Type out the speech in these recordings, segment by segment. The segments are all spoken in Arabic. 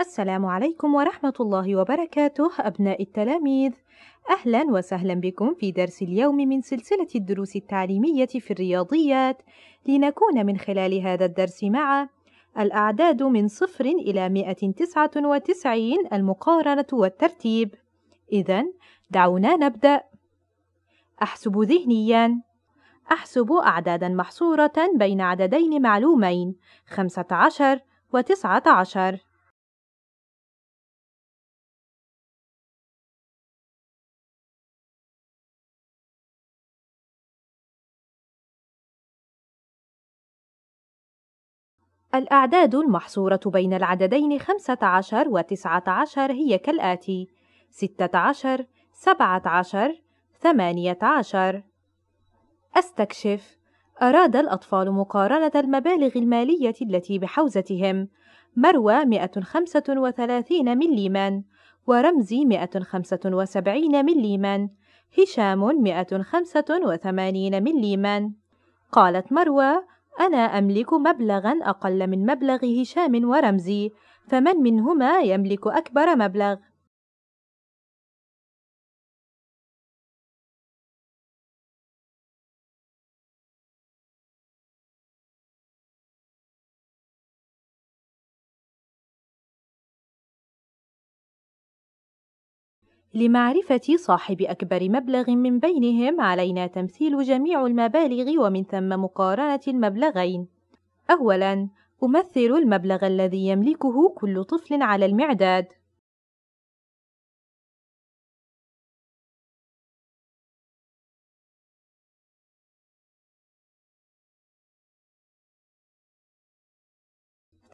السلام عليكم ورحمة الله وبركاته أبناء التلاميذ أهلا وسهلا بكم في درس اليوم من سلسلة الدروس التعليمية في الرياضيات لنكون من خلال هذا الدرس مع الأعداد من صفر إلى 199 المقارنة والترتيب إذا دعونا نبدأ أحسب ذهنيا أحسب أعدادا محصورة بين عددين معلومين 15 و 19 الأعداد المحصورة بين العددين 15 و 19 هي كالآتي: 16 17 18 استكشف أراد الأطفال مقارنة المبالغ المالية التي بحوزتهم مروى 135 مليما ورمزي 175 مليما هشام 185 مليما قالت مروى أنا أملك مبلغا أقل من مبلغ هشام ورمزي فمن منهما يملك أكبر مبلغ؟ لمعرفة صاحب أكبر مبلغ من بينهم علينا تمثيل جميع المبالغ ومن ثم مقارنة المبلغين أولاً أمثل المبلغ الذي يملكه كل طفل على المعداد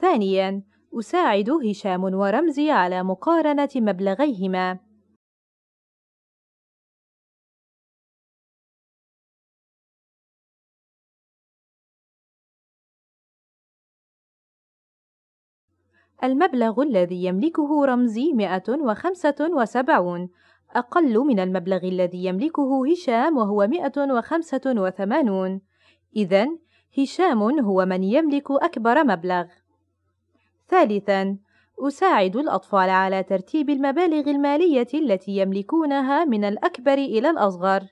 ثانياً أساعد هشام ورمزي على مقارنة مبلغيهما المبلغ الذي يملكه رمزي 175 أقل من المبلغ الذي يملكه هشام وهو 185 إذا هشام هو من يملك أكبر مبلغ ثالثاً أساعد الأطفال على ترتيب المبالغ المالية التي يملكونها من الأكبر إلى الأصغر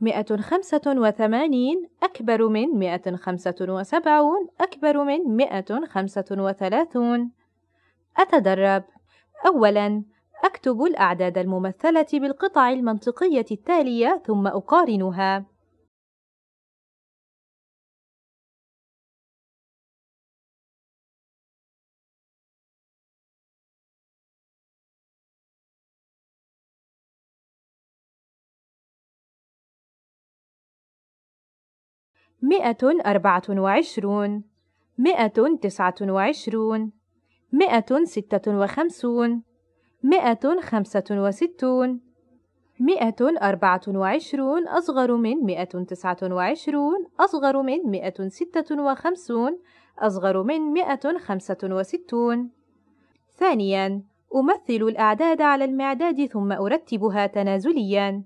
185 أكبر من 175 أكبر من 135 أتدرب أولاً أكتب الأعداد الممثلة بالقطع المنطقية التالية ثم أقارنها مئة أربعة وعشرون مئة تسعة وعشرون مئة ستة وخمسون مئة خمسة وستون مئة أربعة وعشرون أصغر من مئة تسعة وعشرون أصغر من مئة ستة وخمسون أصغر من مئة خمسة وستون ثانياً أمثل الأعداد على المعداد ثم أرتبها تنازلياً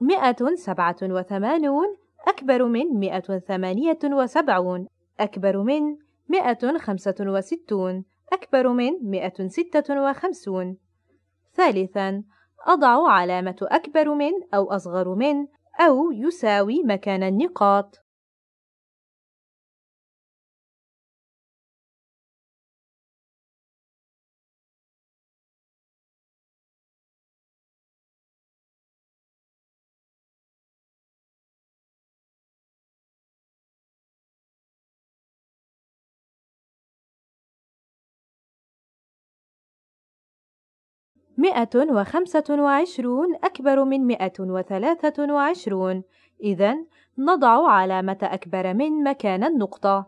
مئة سبعة وثمانون أكبر من مئة ثمانية وسبعون أكبر من مئة خمسة وستون أكبر من مئة ستة وخمسون ثالثا أضع علامة أكبر من أو أصغر من أو يساوي مكان النقاط مئة وخمسة وعشرون أكبر من مئة وثلاثة وعشرون إذا نضع علامة أكبر من مكان النقطة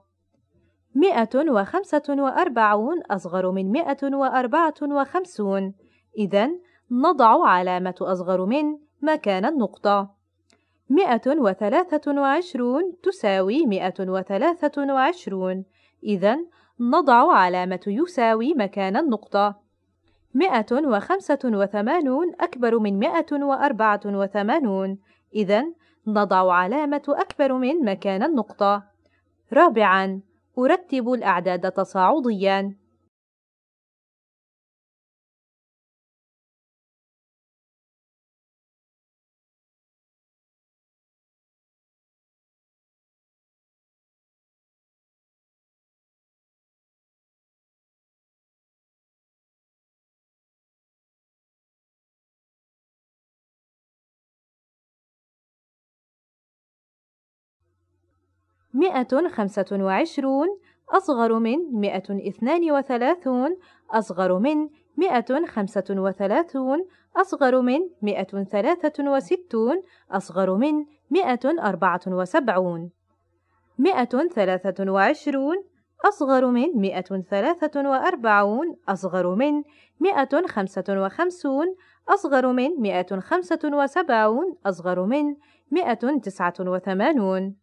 مئة وخمسة وأربعون أصغر من مئة وأربعة وخمسون إذا نضع علامة أصغر من مكان النقطة مئة وثلاثة وعشرون تساوي مئة وثلاثة وعشرون إذا نضع علامة يساوي مكان النقطة مئة وخمسة وثمانون أكبر من مئة وأربعة وثمانون إذا نضع علامة أكبر من مكان النقطة رابعاً أرتب الأعداد تصاعدياً مئة خمسة وعشرون أصغر من مئة اثنان وثلاثون أصغر من مئة خمسة وثلاثون أصغر من مئة ثلاثة وستون أصغر من مئة أربعة وسبعون مئة ثلاثة وعشرون أصغر من مئة ثلاثة وأربعون أصغر من مئة خمسة وخمسون أصغر من مئة خمسة وسبعون أصغر من مئة تسعة وثمانون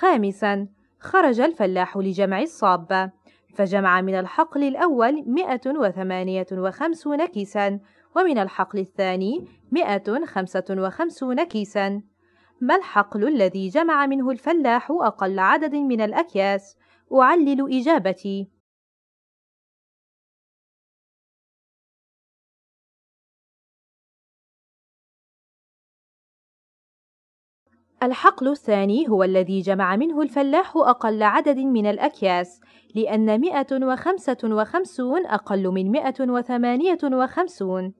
خامسا خرج الفلاح لجمع الصابة فجمع من الحقل الأول 158 كيسا ومن الحقل الثاني 155 كيسا ما الحقل الذي جمع منه الفلاح أقل عدد من الأكياس؟ أعلل إجابتي الحقل الثاني هو الذي جمع منه الفلاح أقل عدد من الأكياس لأن 155 أقل من 158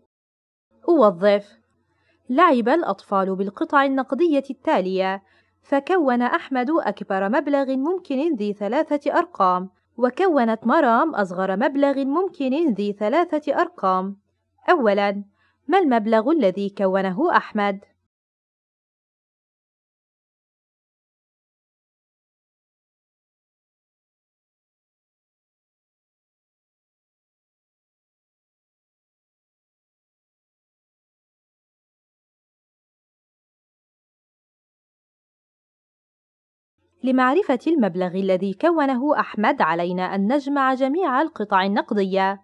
أوظف لعب الأطفال بالقطع النقدية التالية فكون أحمد أكبر مبلغ ممكن ذي ثلاثة أرقام وكونت مرام أصغر مبلغ ممكن ذي ثلاثة أرقام أولاً ما المبلغ الذي كونه أحمد؟ لمعرفة المبلغ الذي كونه أحمد علينا أن نجمع جميع القطع النقدية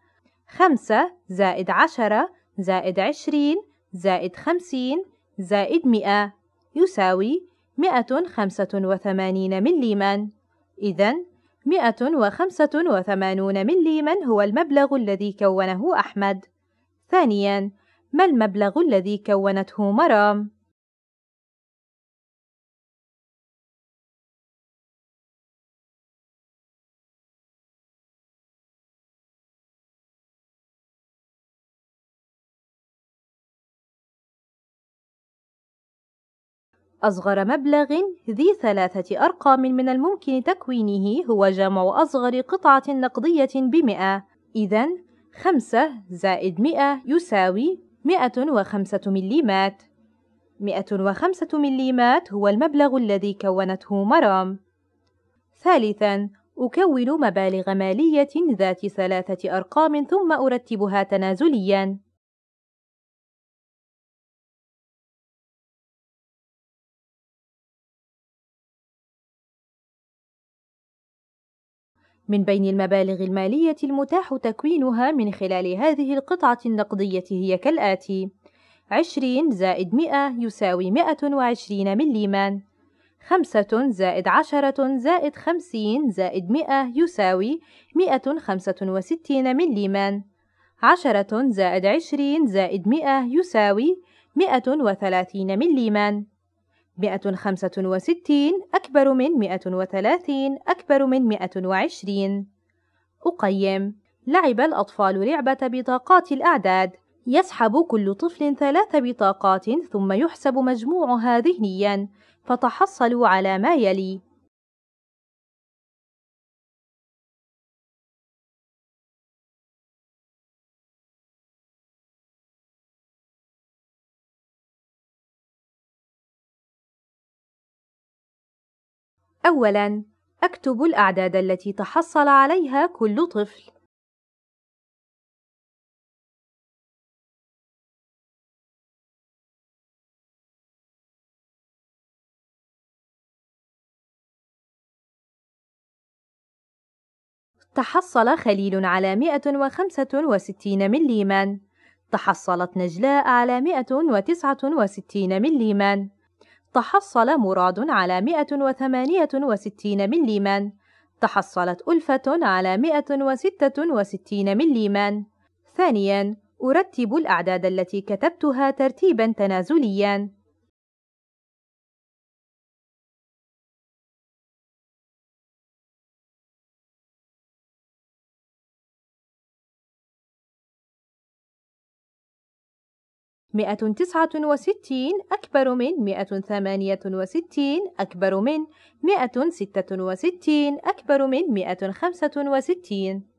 خمسة زائد عشرة زائد عشرين زائد خمسين زائد مئة يساوي مئة خمسة وثمانين مليما إذن مئة وخمسة وثمانون مليما هو المبلغ الذي كونه أحمد ثانيا ما المبلغ الذي كونته مرام؟ أصغر مبلغ ذي ثلاثة أرقام من الممكن تكوينه هو جمع أصغر قطعة نقدية بمئة إذن خمسة زائد مئة يساوي مئة وخمسة مليمات مئة وخمسة مليمات هو المبلغ الذي كونته مرام ثالثاً أكون مبالغ مالية ذات ثلاثة أرقام ثم أرتبها تنازلياً من بين المبالغ المالية المتاح تكوينها من خلال هذه القطعة النقدية هي كالآتي: 20 زائد 100 يساوي 120 مليما، 5 زائد 10 زائد 50 زائد 100 يساوي 165 مليما، 10 زائد 20 زائد 100 يساوي 130 مليما. 165 أكبر من 130 أكبر من 120 أقيم لعب الأطفال لعبة بطاقات الأعداد يسحب كل طفل ثلاث بطاقات ثم يحسب مجموعها ذهنيا فتحصلوا على ما يلي أولاً أكتب الأعداد التي تحصل عليها كل طفل تحصل خليل على 165 مليما تحصلت نجلاء على 169 مليما تحصل مراد على 168 مليما تحصلت ألفة على 166 مليما ثانياً أرتب الأعداد التي كتبتها ترتيباً تنازلياً 169 أكبر من 168 أكبر من 166 أكبر من 165